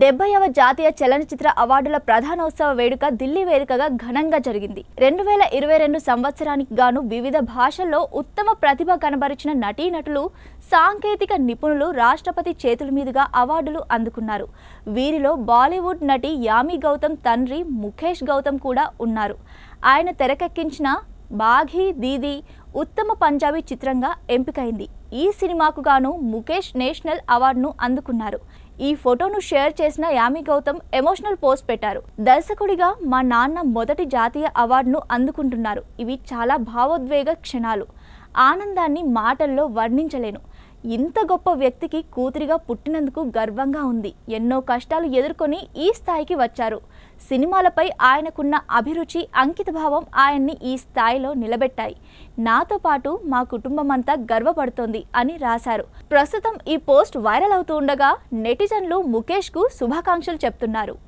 డెబ్బైవ జాతీయ చలనచిత్ర అవార్డుల ప్రధానోత్సవ వేడుక ఢిల్లీ వేదికగా ఘనంగా జరిగింది రెండు వేల ఇరవై రెండు సంవత్సరానికి గాను వివిధ భాషల్లో ఉత్తమ ప్రతిభ కనబరిచిన నటీనటులు సాంకేతిక నిపుణులు రాష్ట్రపతి చేతుల మీదుగా అవార్డులు అందుకున్నారు వీరిలో బాలీవుడ్ నటి యామి గౌతమ్ తండ్రి ముఖేష్ గౌతమ్ కూడా ఉన్నారు ఆయన తెరకెక్కించిన బాఘీ దీదీ ఉత్తమ పంజాబీ చిత్రంగా ఎంపికైంది ఈ సినిమాకు గాను ముఖేష్ నేషనల్ అవార్డును అందుకున్నారు ఈ ఫోటోను షేర్ చేసిన యామి గౌతమ్ ఎమోషనల్ పోస్ట్ పెట్టారు దర్శకుడిగా మా నాన్న మొదటి జాతీయ అవార్డును అందుకుంటున్నారు ఇవి చాలా భావోద్వేగ క్షణాలు ఆనందాన్ని మాటల్లో వర్ణించలేను ఇంత గొప్ప వ్యక్తికి కూతురిగా పుట్టినందుకు గర్వంగా ఉంది ఎన్నో కష్టాలు ఎదుర్కొని ఈ స్థాయికి వచ్చారు సినిమాలపై ఆయనకున్న అభిరుచి అంకితభావం ఆయన్ని ఈ స్థాయిలో నిలబెట్టాయి నాతో పాటు మా కుటుంబమంతా గర్వపడుతోంది అని రాశారు ప్రస్తుతం ఈ పోస్ట్ వైరల్ అవుతూ ఉండగా నెటిజన్లు ముఖేష్కు శుభాకాంక్షలు చెప్తున్నారు